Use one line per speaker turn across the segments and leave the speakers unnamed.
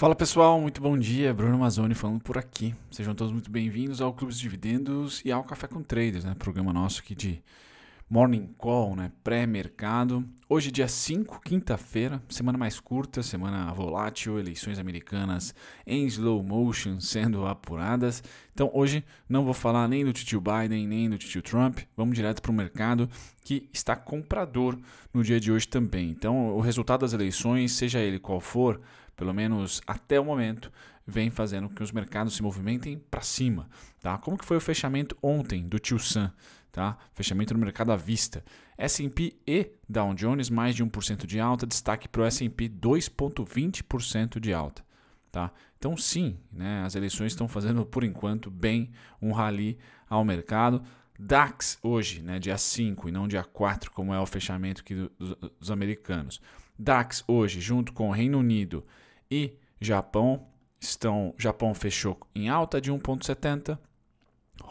Fala pessoal, muito bom dia. Bruno Mazzoni falando por aqui. Sejam todos muito bem-vindos ao Clube de Dividendos e ao Café com Traders, né? Programa nosso aqui de Morning Call, né? Pré-mercado. Hoje, dia 5, quinta-feira, semana mais curta, semana volátil, eleições americanas em slow motion sendo apuradas. Então, hoje não vou falar nem do tio Biden, nem do tio Trump. Vamos direto para o mercado que está comprador no dia de hoje também. Então, o resultado das eleições, seja ele qual for, pelo menos até o momento, vem fazendo com que os mercados se movimentem para cima, tá? Como que foi o fechamento ontem do Tio Sam, tá? Fechamento no mercado à vista. S&P e Dow Jones mais de 1% de alta, destaque para o S&P 2.20% de alta, tá? Então sim, né, as eleições estão fazendo por enquanto bem um rally ao mercado. DAX hoje, né, dia 5 e não dia 4, como é o fechamento aqui do, do, dos americanos. DAX hoje, junto com o Reino Unido e Japão estão. Japão fechou em alta de 1,70.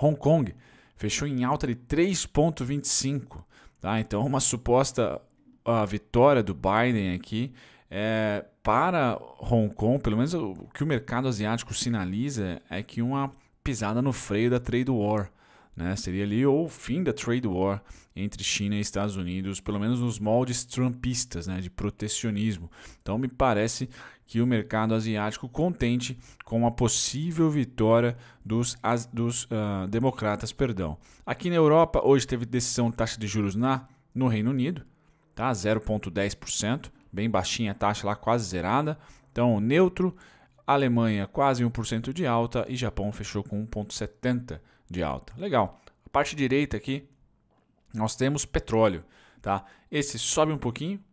Hong Kong fechou em alta de 3,25. Tá? Então, uma suposta a vitória do Biden aqui é, para Hong Kong, pelo menos o que o mercado asiático sinaliza é que uma pisada no freio da trade war. Né? Seria ali ou o fim da trade war entre China e Estados Unidos, pelo menos nos moldes trumpistas, né? de protecionismo. Então me parece que o mercado asiático contente com a possível vitória dos, dos uh, democratas. perdão. Aqui na Europa, hoje teve decisão de taxa de juros na, no Reino Unido, tá? 0,10%, bem baixinha a taxa lá, quase zerada. Então, neutro, Alemanha quase 1% de alta e Japão fechou com 1,70% de alta. Legal. A parte direita aqui, nós temos petróleo, tá? Esse sobe um pouquinho,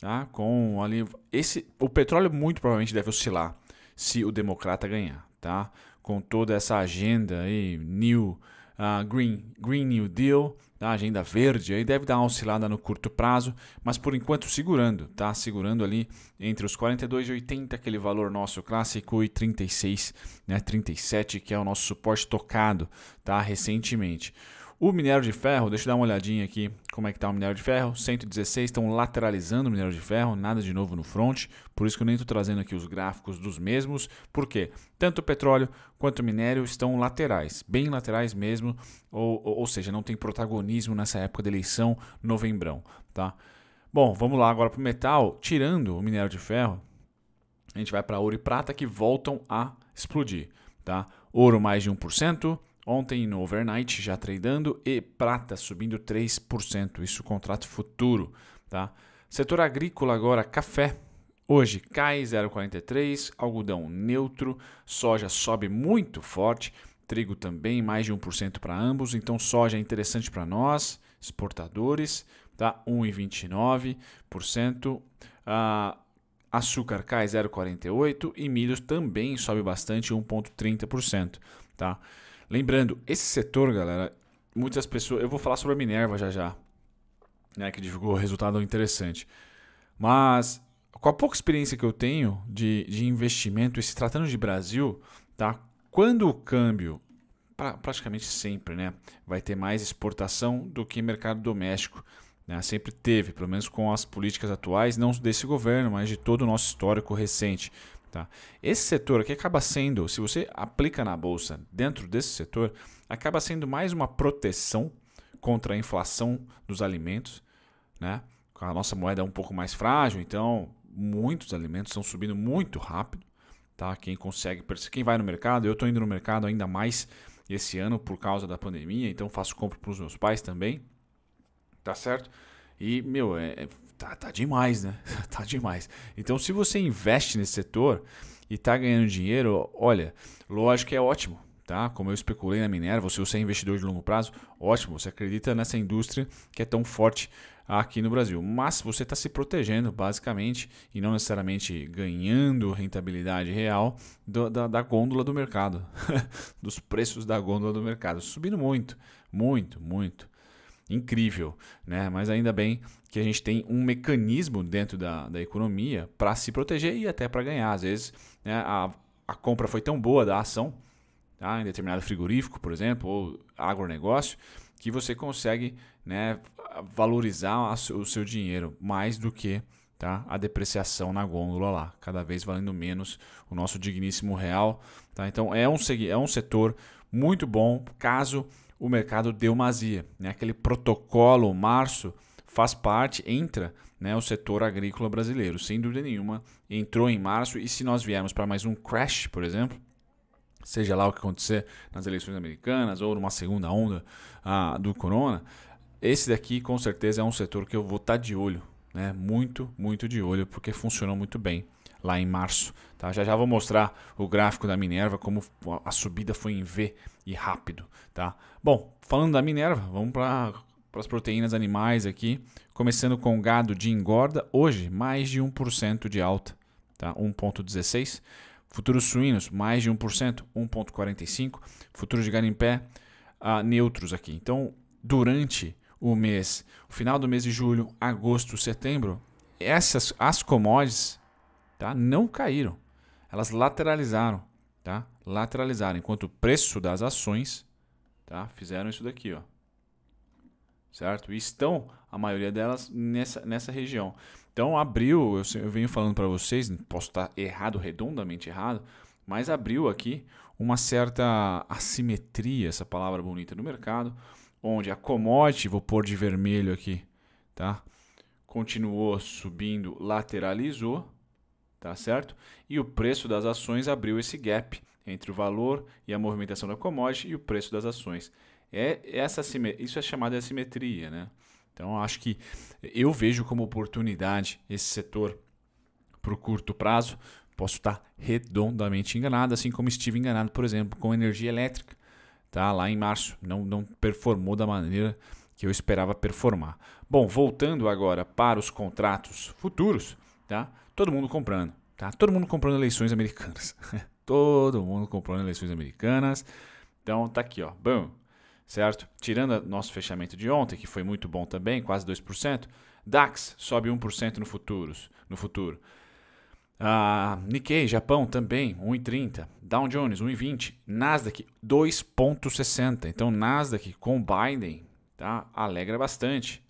tá? Com ali esse o petróleo muito provavelmente deve oscilar se o democrata ganhar, tá? Com toda essa agenda aí, New uh, Green, Green New Deal, tá? agenda verde, aí deve dar uma oscilada no curto prazo, mas por enquanto segurando, tá? Segurando ali entre os 42,80, aquele valor nosso clássico, e 36, né? 37, que é o nosso suporte tocado, tá? Recentemente. O minério de ferro, deixa eu dar uma olhadinha aqui como é que está o minério de ferro. 116 estão lateralizando o minério de ferro, nada de novo no front. Por isso que eu nem estou trazendo aqui os gráficos dos mesmos, porque tanto o petróleo quanto o minério estão laterais, bem laterais mesmo, ou, ou, ou seja, não tem protagonismo nessa época da eleição novembrão. Tá? Bom, vamos lá agora para o metal. Tirando o minério de ferro, a gente vai para ouro e prata que voltam a explodir. Tá? Ouro mais de 1%, Ontem no overnight já tradando e prata subindo 3%, isso é contrato futuro, tá? Setor agrícola agora, café. Hoje cai 0,43, algodão neutro, soja sobe muito forte, trigo também mais de 1% para ambos, então soja é interessante para nós, exportadores, tá? 1,29%. Ah, açúcar cai 0,48 e milho também sobe bastante, 1,30%, tá? Lembrando, esse setor, galera, muitas pessoas. Eu vou falar sobre a Minerva já já, né, que divulgou resultado interessante. Mas, com a pouca experiência que eu tenho de, de investimento, e se tratando de Brasil, tá? quando o câmbio, pra, praticamente sempre, né, vai ter mais exportação do que mercado doméstico. Né? Sempre teve, pelo menos com as políticas atuais, não desse governo, mas de todo o nosso histórico recente. Tá? Esse setor aqui acaba sendo, se você aplica na bolsa dentro desse setor, acaba sendo mais uma proteção contra a inflação dos alimentos. Né? A nossa moeda é um pouco mais frágil, então muitos alimentos estão subindo muito rápido. Tá? Quem consegue, quem vai no mercado, eu estou indo no mercado ainda mais esse ano por causa da pandemia, então faço compra para os meus pais também. Tá certo? E, meu, é, é tá, tá demais, né? tá demais. Então, se você investe nesse setor e tá ganhando dinheiro, olha, lógico que é ótimo. Tá? Como eu especulei na Minerva, se você é investidor de longo prazo, ótimo, você acredita nessa indústria que é tão forte aqui no Brasil. Mas você está se protegendo, basicamente, e não necessariamente ganhando rentabilidade real do, da, da gôndola do mercado, dos preços da gôndola do mercado. Subindo muito, muito, muito incrível, né? Mas ainda bem que a gente tem um mecanismo dentro da, da economia para se proteger e até para ganhar. Às vezes né, a, a compra foi tão boa da ação, tá? em determinado frigorífico, por exemplo, ou agronegócio, que você consegue né, valorizar o seu dinheiro mais do que tá? a depreciação na gôndola lá, cada vez valendo menos o nosso digníssimo real. Tá? Então é um, é um setor muito bom caso o mercado deu masia. Né? Aquele protocolo março faz parte, entra né, o setor agrícola brasileiro, sem dúvida nenhuma, entrou em março e se nós viermos para mais um crash, por exemplo, seja lá o que acontecer nas eleições americanas ou numa segunda onda ah, do corona, esse daqui com certeza é um setor que eu vou estar tá de olho, né? muito, muito de olho, porque funcionou muito bem lá em março. Tá? Já já vou mostrar o gráfico da Minerva, como a subida foi em V e rápido. Tá? Bom, falando da Minerva, vamos para para as proteínas animais aqui, começando com gado de engorda, hoje mais de 1% de alta, tá? 1.16. Futuros suínos, mais de 1%, 1.45. Futuros de garimpé, uh, neutros aqui. Então, durante o mês, o final do mês de julho, agosto, setembro, essas as commodities tá? Não caíram. Elas lateralizaram, tá? Lateralizaram, enquanto o preço das ações, tá? Fizeram isso daqui, ó. Certo? E estão a maioria delas nessa, nessa região. Então, abriu eu, eu venho falando para vocês, posso estar errado, redondamente errado, mas abriu aqui uma certa assimetria, essa palavra bonita no mercado, onde a commodity, vou pôr de vermelho aqui, tá? Continuou subindo, lateralizou, tá certo? E o preço das ações abriu esse gap entre o valor e a movimentação da commodity e o preço das ações. É essa isso é chamado de assimetria, né? Então acho que eu vejo como oportunidade esse setor para o curto prazo. Posso estar redondamente enganado, assim como estive enganado, por exemplo, com energia elétrica, tá? Lá em março não não performou da maneira que eu esperava performar. Bom, voltando agora para os contratos futuros, tá? todo mundo comprando, tá? Todo mundo comprando eleições americanas. todo mundo comprando eleições americanas. Então tá aqui, ó. Bom, certo? Tirando nosso fechamento de ontem, que foi muito bom também, quase 2%, DAX sobe 1% no futuros, no futuro. Ah, Nikkei, Japão também 1,30, Dow Jones 1,20, Nasdaq 2,60. Então Nasdaq com Biden, tá? Alegra bastante.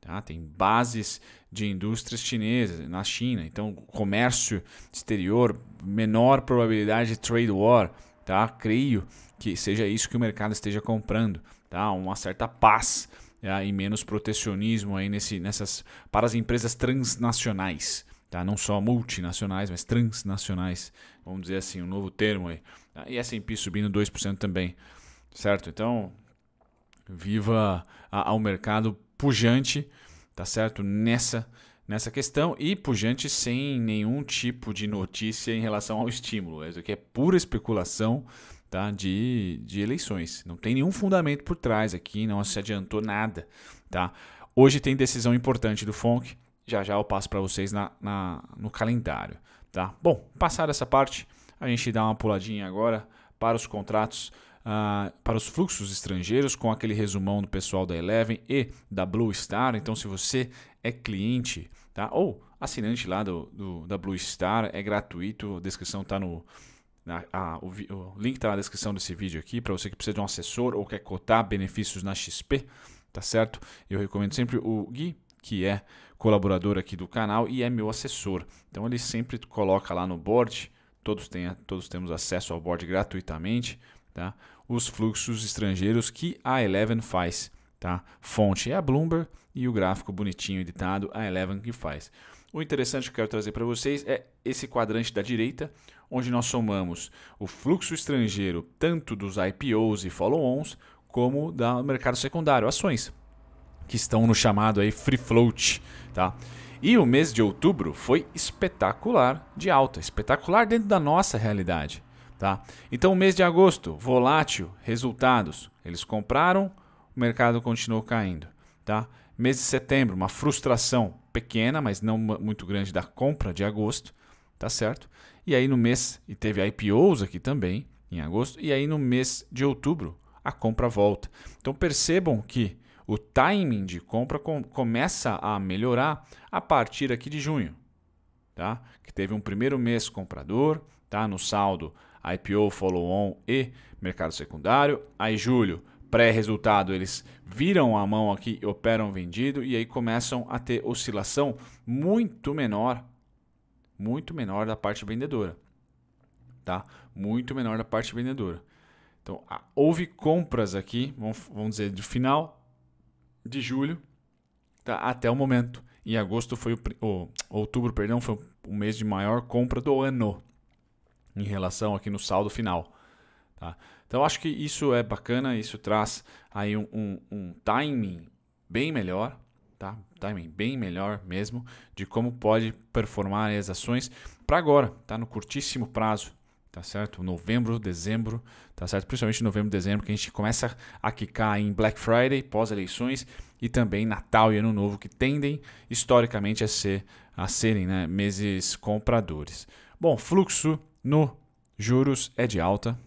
Tá? Tem bases de indústrias chinesas na China, então comércio exterior, menor probabilidade de trade war, tá? Creio que seja isso que o mercado esteja comprando, tá? Uma certa paz é, e menos protecionismo aí nesse, nessas para as empresas transnacionais, tá? Não só multinacionais, mas transnacionais, vamos dizer assim, um novo termo aí. Tá? E S&P subindo 2% também, certo? Então, viva ao mercado pujante, tá certo? Nessa nessa questão e pujante sem nenhum tipo de notícia em relação ao estímulo. Isso aqui é pura especulação tá? de, de eleições. Não tem nenhum fundamento por trás aqui, não se adiantou nada. Tá? Hoje tem decisão importante do FONC, já já eu passo para vocês na, na, no calendário. Tá? Bom, passada essa parte, a gente dá uma puladinha agora para os contratos ah, para os fluxos estrangeiros, com aquele resumão do pessoal da Eleven e da Blue Star. Então, se você é cliente tá? ou assinante lá do, do da Blue Star, é gratuito, a descrição está no. Na, a, o, o link está na descrição desse vídeo aqui para você que precisa de um assessor ou quer cotar benefícios na XP, tá certo? Eu recomendo sempre o Gui que é colaborador aqui do canal e é meu assessor. Então ele sempre coloca lá no board, todos, tem, todos temos acesso ao board gratuitamente, tá? os fluxos estrangeiros que a Eleven faz. Tá? Fonte é a Bloomberg e o gráfico bonitinho editado a Eleven que faz. O interessante que eu quero trazer para vocês é esse quadrante da direita, onde nós somamos o fluxo estrangeiro tanto dos IPOs e follow-ons como do mercado secundário, ações, que estão no chamado aí free float, tá? E o mês de outubro foi espetacular de alta, espetacular dentro da nossa realidade. Tá? Então, mês de agosto, volátil, resultados. Eles compraram, o mercado continuou caindo. Tá? Mês de setembro, uma frustração pequena, mas não muito grande da compra de agosto. Tá certo? E aí no mês, e teve IPOs aqui também, em agosto, e aí no mês de outubro, a compra volta. Então percebam que o timing de compra com, começa a melhorar a partir aqui de junho. Tá? teve um primeiro mês comprador, tá? No saldo IPO, follow-on e mercado secundário. Aí julho, pré-resultado, eles viram a mão aqui, operam vendido e aí começam a ter oscilação muito menor, muito menor da parte vendedora, tá? Muito menor da parte vendedora. Então, houve compras aqui, vamos, vamos dizer, do final de julho tá? até o momento e agosto foi o, outubro, perdão, foi o mês de maior compra do ano em relação aqui no saldo final. Tá? Então acho que isso é bacana, isso traz aí um, um, um timing bem melhor, tá? Timing bem melhor mesmo de como pode performar as ações para agora, tá? No curtíssimo prazo tá certo? Novembro, dezembro, tá certo? Principalmente novembro, dezembro, que a gente começa a quicar em Black Friday, pós-eleições, e também Natal e Ano Novo, que tendem historicamente a, ser, a serem né, meses compradores. Bom, fluxo no juros é de alta,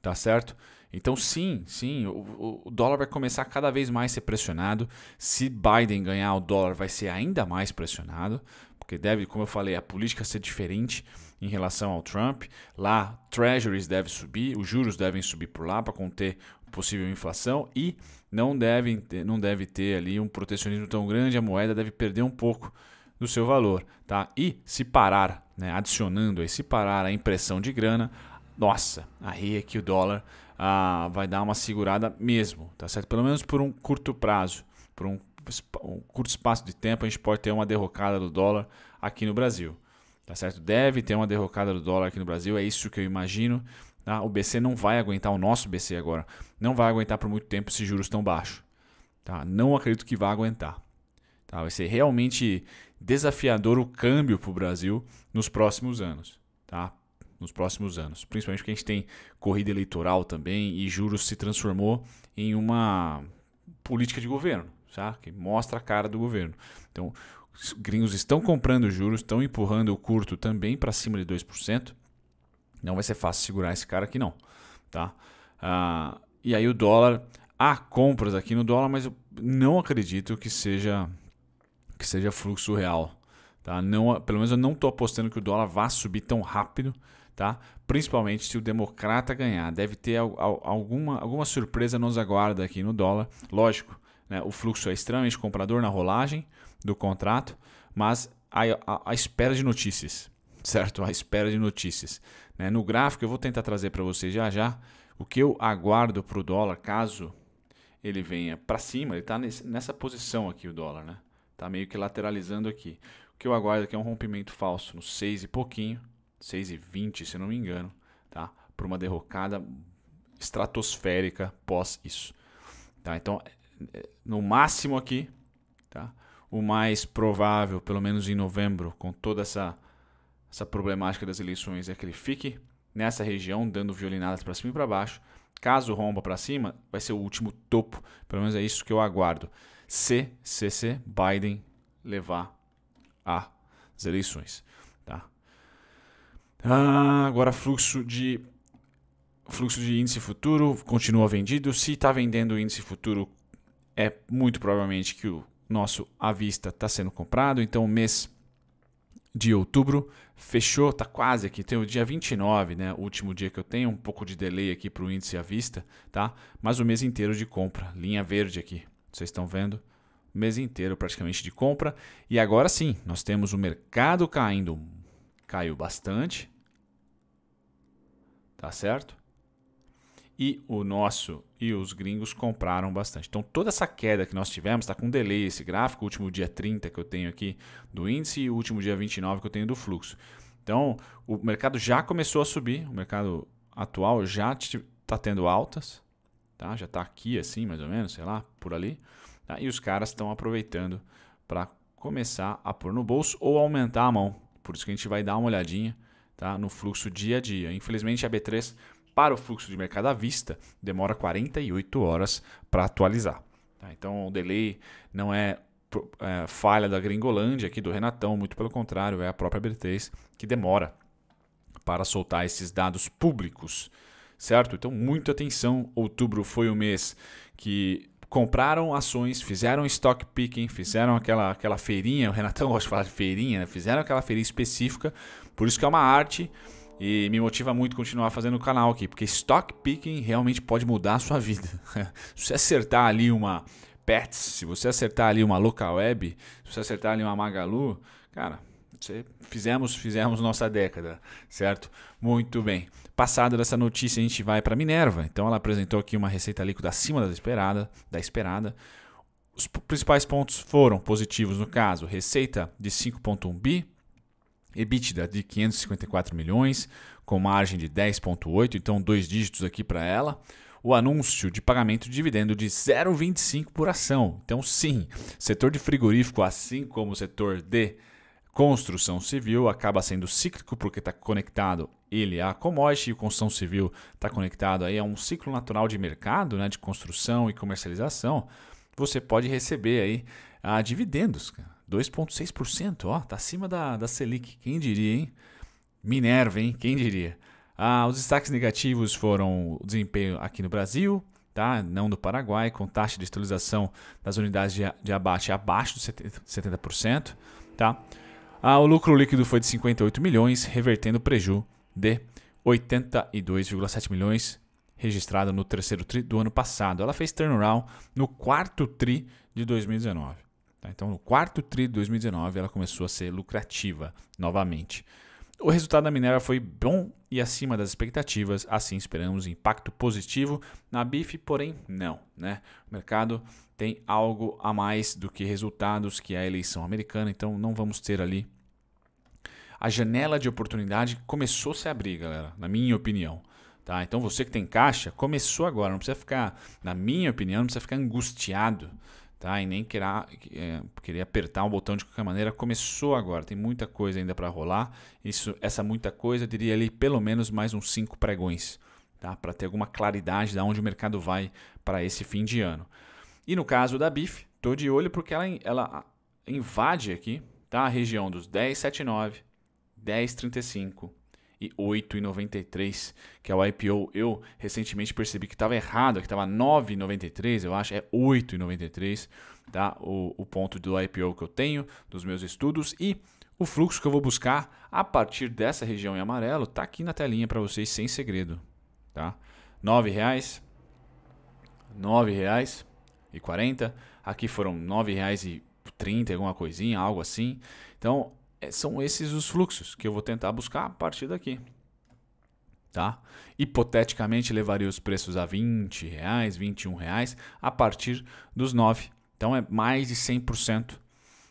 tá certo? Então, sim, sim, o, o, dólar vai começar a cada vez mais a ser pressionado. Se Biden ganhar, o dólar vai ser ainda mais pressionado, porque deve, como eu falei, a política ser diferente em relação ao Trump. Lá, treasuries deve subir, os juros devem subir por lá para conter possível inflação e não deve, ter, não deve ter ali um protecionismo tão grande, a moeda deve perder um pouco do seu valor, tá? E se parar, né, adicionando aí, se parar a impressão de grana, nossa, aí é que o dólar ah, vai dar uma segurada mesmo, tá certo? Pelo menos por um curto prazo, por um, um curto espaço de tempo, a gente pode ter uma derrocada do dólar aqui no Brasil, tá certo? Deve ter uma derrocada do dólar aqui no Brasil, é isso que eu imagino. Tá? O BC não vai aguentar, o nosso BC agora, não vai aguentar por muito tempo esses juros tão baixos. Tá? Não acredito que vá aguentar. Tá? Vai ser realmente desafiador o câmbio para o Brasil nos próximos anos. Tá? nos próximos anos. Principalmente porque a gente tem corrida eleitoral também e juros se transformou em uma política de governo, sabe? Tá? que mostra a cara do governo. Então, os gringos estão comprando juros, estão empurrando o curto também para cima de 2%. Não vai ser fácil segurar esse cara aqui, não. Tá? Ah, e aí o dólar. Há compras aqui no dólar, mas eu não acredito que seja que seja fluxo real. Tá? Não, pelo menos eu não estou apostando que o dólar vá subir tão rápido tá? Principalmente se o democrata ganhar. Deve ter alguma, alguma surpresa nos aguarda aqui no dólar. Lógico, né? o fluxo é extremamente comprador na rolagem do contrato, mas a, a, a espera de notícias, certo? A espera de notícias. Né? No gráfico, eu vou tentar trazer para vocês já já o que eu aguardo para o dólar caso ele venha para cima. Ele está nessa posição aqui, o dólar, né? Está meio que lateralizando aqui. O que eu aguardo aqui é, é um rompimento falso no 6 e pouquinho 20, se não me engano, tá? Por uma derrocada estratosférica pós isso. Tá? Então, é, no máximo aqui, tá? o mais provável, pelo menos em novembro, com toda essa, essa problemática das eleições, é que ele fique nessa região, dando violinadas para cima e para baixo. Caso rompa para cima, vai ser o último topo. Pelo menos é isso que eu aguardo. Se, se, Biden levar as eleições. Ah, agora fluxo de fluxo de índice futuro continua vendido. Se está vendendo índice futuro, é muito provavelmente que o nosso à vista está sendo comprado. Então, mês de outubro fechou, está quase aqui. Tem o dia 29, né? O último dia que eu tenho, um pouco de delay aqui para o índice à vista, tá? Mas o mês inteiro de compra, linha verde aqui. Vocês estão vendo? mês inteiro praticamente de compra. E agora sim, nós temos o mercado caindo, caiu bastante, tá certo? E o nosso e os gringos compraram bastante. Então toda essa queda que nós tivemos, está com delay esse gráfico, último dia 30 que eu tenho aqui do índice e o último dia 29 que eu tenho do fluxo. Então o mercado já começou a subir, o mercado atual já está tendo altas, tá? já está aqui assim mais ou menos, sei lá, por ali. Tá? E os caras estão aproveitando para começar a pôr no bolso ou aumentar a mão. Por isso que a gente vai dar uma olhadinha tá? no fluxo dia a dia. Infelizmente, a B3, para o fluxo de mercado à vista, demora 48 horas para atualizar. Tá? Então, o delay não é, é falha da Gringolândia aqui do Renatão, muito pelo contrário, é a própria B3 que demora para soltar esses dados públicos certo? Então, muita atenção. Outubro foi o mês que compraram ações, fizeram stock picking, fizeram aquela, aquela feirinha, o Renatão gosta de falar de feirinha, né? fizeram aquela feirinha específica, por isso que é uma arte e me motiva muito continuar fazendo o canal aqui, porque stock picking realmente pode mudar a sua vida. se você acertar ali uma Pets, se você acertar ali uma Local Web, se você acertar ali uma Magalu, cara, Fizemos, fizemos nossa década, certo? Muito bem. Passada dessa notícia, a gente vai para Minerva. Então ela apresentou aqui uma receita líquida acima da esperada, da esperada. Os principais pontos foram positivos no caso, receita de 5.1 bi, EBITDA de 554 milhões, com margem de 10.8, então dois dígitos aqui para ela o anúncio de pagamento de dividendo de 0,25 por ação. Então, sim, setor de frigorífico, assim como o setor de Construção civil acaba sendo cíclico porque está conectado ele à commodity, e construção civil está conectado aí a um ciclo natural de mercado, né, de construção e comercialização. Você pode receber aí a ah, dividendos, 2,6%, ó, tá acima da, da Selic, quem diria, hein? Minerva, hein? Quem diria? Ah, os destaques negativos foram o desempenho aqui no Brasil, tá? não do Paraguai, com taxa de estabilização das unidades de, de abate abaixo dos 70%. Tá? Ah, o lucro líquido foi de 58 milhões, revertendo o prejuízo de 82,7 milhões registrado no terceiro tri do ano passado. Ela fez turnaround no quarto tri de 2019. Tá? Então, no quarto tri de 2019, ela começou a ser lucrativa novamente. O resultado da minera foi bom e acima das expectativas, assim esperamos impacto positivo. Na BIF, porém, não. Né? O mercado tem algo a mais do que resultados que é a eleição americana, então não vamos ter ali. A janela de oportunidade começou a se abrir, galera, na minha opinião. Tá? Então você que tem caixa, começou agora, não precisa ficar, na minha opinião, não precisa ficar angustiado tá? E nem querer, é, querer apertar um botão de qualquer maneira. Começou agora, tem muita coisa ainda para rolar. Isso, essa muita coisa, eu diria ali pelo menos mais uns cinco pregões, tá? Para ter alguma claridade de onde o mercado vai para esse fim de ano. E no caso da BIF, tô de olho porque ela, ela invade aqui, tá? A região dos 1079, 1035 e 8,93, que é o IPO. Eu recentemente percebi que estava errado, que estava 9,93, eu acho, é 8,93, tá? O, o ponto do IPO que eu tenho, dos meus estudos e o fluxo que eu vou buscar a partir dessa região em amarelo tá aqui na telinha para vocês sem segredo, tá? R$ reais, R$ reais e 40. Aqui foram R$ reais e alguma coisinha, algo assim. Então, é, são esses os fluxos que eu vou tentar buscar a partir daqui. Tá? Hipoteticamente levaria os preços a 20 reais, 21 reais a partir dos 9. Então é mais de 100%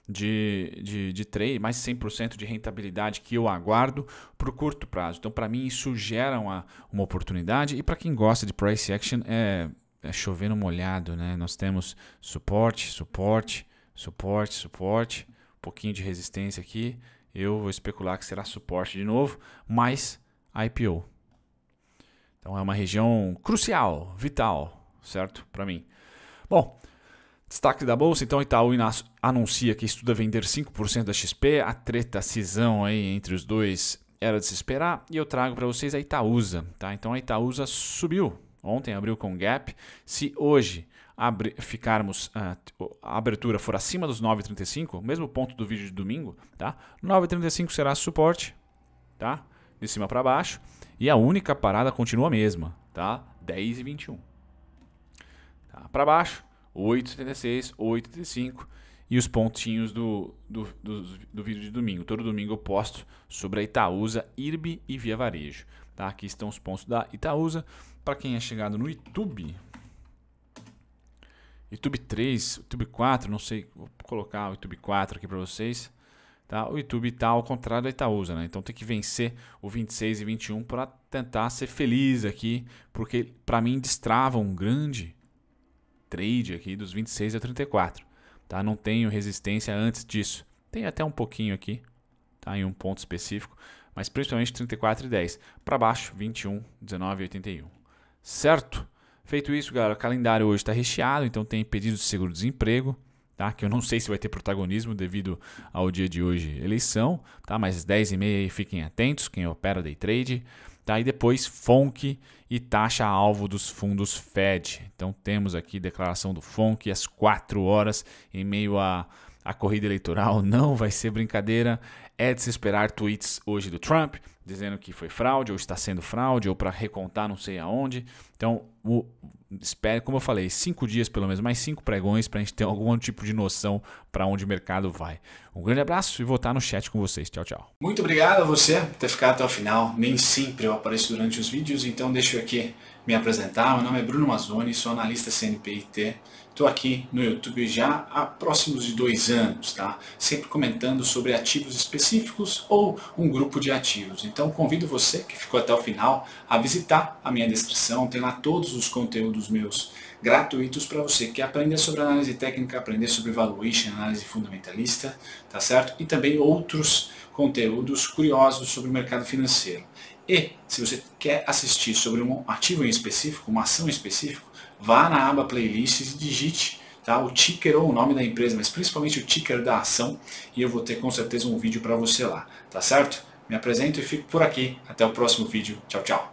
de, de, de trade, mais 100% de rentabilidade que eu aguardo para o curto prazo. Então, para mim, isso gera uma, uma oportunidade. E para quem gosta de price action, é, é chovendo molhado. Né? Nós temos suporte, suporte, suporte, suporte pouquinho de resistência aqui, eu vou especular que será suporte de novo, mais IPO. Então é uma região crucial, vital, certo? Para mim. Bom, destaque da bolsa, então Itaú anuncia que estuda vender 5% da XP, a treta, a cisão aí entre os dois era de se esperar, e eu trago para vocês a Itaúsa, tá? Então a Itaúsa subiu, ontem abriu com gap, se hoje abri, ficarmos, uh, a abertura for acima dos 9,35, mesmo ponto do vídeo de domingo, tá? 9,35 será suporte, tá? De cima para baixo. E a única parada continua a mesma, tá? 10 e 21. Tá? Para baixo, 8,76, 8,35 e os pontinhos do, do, do, do, vídeo de domingo. Todo domingo eu posto sobre a Itaúsa, IRB e Via Varejo. Tá? Aqui estão os pontos da Itaúsa. Para quem é chegado no YouTube, YouTube 3, YouTube 4, não sei, vou colocar o YouTube 4 aqui para vocês. Tá? O YouTube está ao contrário da Itaúsa, né? Então tem que vencer o 26 e 21 para tentar ser feliz aqui, porque para mim destrava um grande trade aqui dos 26 a 34, tá? Não tenho resistência antes disso. Tem até um pouquinho aqui, tá? Em um ponto específico, mas principalmente 34 e 10. Para baixo, 21, 19 e 81. Certo? Feito isso, galera, o calendário hoje está recheado, então tem pedido de seguro-desemprego, tá? que eu não sei se vai ter protagonismo devido ao dia de hoje eleição, tá? mas 10 e meia fiquem atentos, quem opera day trade. Tá? E depois FONC e taxa-alvo dos fundos FED. Então temos aqui declaração do FONC às 4 horas em meio a a corrida eleitoral não vai ser brincadeira. É de se esperar tweets hoje do Trump dizendo que foi fraude ou está sendo fraude ou para recontar não sei aonde. Então, o, espere, como eu falei, cinco dias pelo menos, mais cinco pregões para a gente ter algum tipo de noção para onde o mercado vai. Um grande abraço e vou estar no chat com vocês. Tchau, tchau. Muito obrigado a você por ter ficado até o final. Nem sempre eu apareço durante os vídeos, então deixa eu aqui me apresentar. Meu nome é Bruno Mazzoni, sou analista CNPIT Estou aqui no YouTube já há próximos de dois anos, tá? Sempre comentando sobre ativos específicos ou um grupo de ativos. Então convido você que ficou até o final a visitar a minha descrição. Tem lá todos os conteúdos meus gratuitos para você que aprender sobre análise técnica, aprender sobre valuation, análise fundamentalista, tá certo? E também outros conteúdos curiosos sobre o mercado financeiro. E se você quer assistir sobre um ativo em específico, uma ação em específico, vá na aba playlists e digite tá, o ticker ou o nome da empresa, mas principalmente o ticker da ação e eu vou ter com certeza um vídeo para você lá, tá certo? Me apresento e fico por aqui. Até o próximo vídeo. Tchau, tchau.